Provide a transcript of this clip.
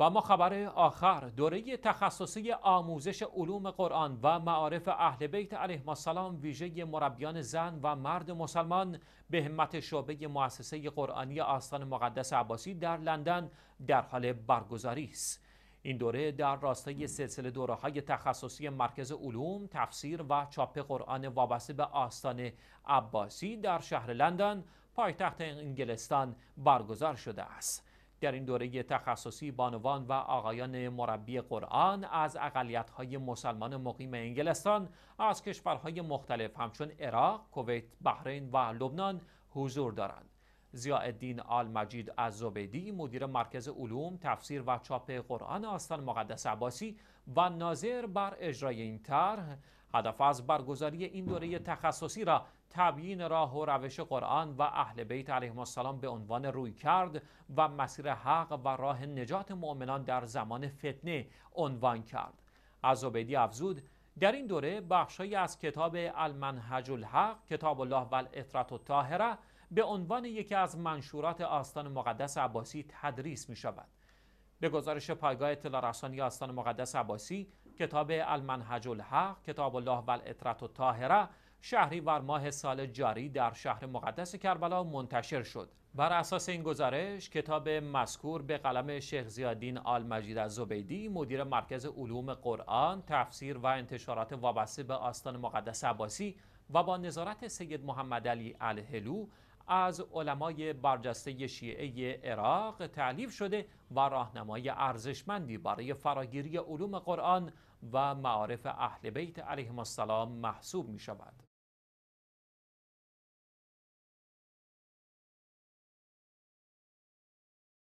و ما خبر آخر دوره تخصصی آموزش علوم قرآن و معارف اهل بیت علیهم السلام ویژه مربیان زن و مرد مسلمان به همت شعبه مؤسسه قرآنی آستان مقدس عباسی در لندن در حال برگزاری است این دوره در راستای سلسله دوره تخصصی مرکز علوم، تفسیر و چاپ قرآن وابسته به آستان عباسی در شهر لندن پایتخت انگلستان برگزار شده است. در این دوره تخصصی بانوان و آقایان مربی قرآن از اقلیت‌های مسلمان مقیم انگلستان از کشورهای مختلف همچون عراق، کویت، بحرین و لبنان حضور دارند. زیادین آل مجید از زبیدی مدیر مرکز علوم تفسیر و چاپ قرآن آستان مقدس عباسی و ناظر بر اجرای این طرح هدف از برگزاری این دوره تخصصی را تبیین راه و روش قرآن و اهل بیت علیهم السلام به عنوان روی کرد و مسیر حق و راه نجات مؤمنان در زمان فتنه عنوان کرد از عبیدی افزود در این دوره بخشهایی از کتاب المنهج الحق کتاب الله و الاطرت تاهره به عنوان یکی از منشورات آستان مقدس عباسی تدریس می شود به گزارش پایگاه اطلاع رسانی آستان مقدس عباسی کتاب المنهج الحق کتاب الله و الاطرت و تاهره شهری بر ماه سال جاری در شهر مقدس کربلا منتشر شد بر اساس این گزارش کتاب مذکور به قلم شیخ زیادین آل مجید از زبیدی مدیر مرکز علوم قرآن تفسیر و انتشارات وابسته به آستان مقدس عباسی و با نظارت سید محمد علی الهلو از علمای برجسته شیعه عراق تعلیف شده و راهنمای ارزشمندی برای فراگیری علوم قرآن و معارف اهل بیت علیهم السلام محسوب می شود.